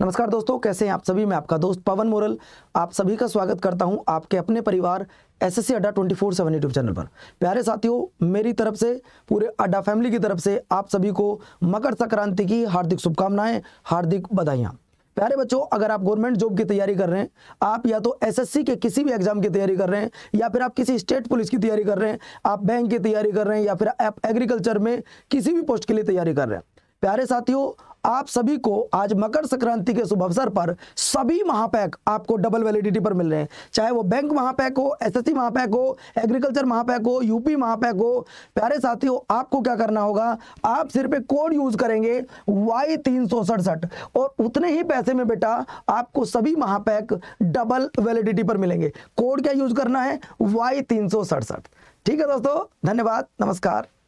नमस्कार दोस्तों कैसे हैं आप सभी मैं आपका दोस्त पवन मोरल आप सभी का स्वागत करता हूं आपके अपने परिवार S S C Adda twenty four seven YouTube channel पर प्यारे साथियों मेरी तरफ से पूरे अड्डा फैमिली की तरफ से आप सभी को मकर संक्रांति की हार्दिक शुभकामनाएं हार्दिक बधाइयाँ प्यारे बच्चों अगर आप गवर्नमेंट जॉब की तैयारी कर रहे हैं आप या तो एसएससी के किसी भी एग्जाम की तैयारी कर रहे हैं या फिर आप किसी स्टेट पुलिस की तैयारी कर रहे हैं आप बैंक की तैयारी कर रहे हैं या फिर आप एग्रीकल्चर में किसी भी पोस्ट के लिए तैयारी कर रहे हैं प्यारे साथियों आप सभी को आज मकर संक्रांति के शुभ अवसर पर सभी महापैक आपको डबल वैलिडिटी पर मिल रहे हैं चाहे वो बैंक महापैक हो एसएससी महापैक हो एग्रीकल्चर महापैक हो यूपी महापैक हो प्यारे साथियों आपको क्या करना होगा आप सिर्फ एक कोड यूज करेंगे वाई तीन और उतने ही पैसे में बेटा आपको सभी महापैक डबल वैलिडिटी पर मिलेंगे कोड क्या यूज करना है वाई तीन ठीक है दोस्तों धन्यवाद नमस्कार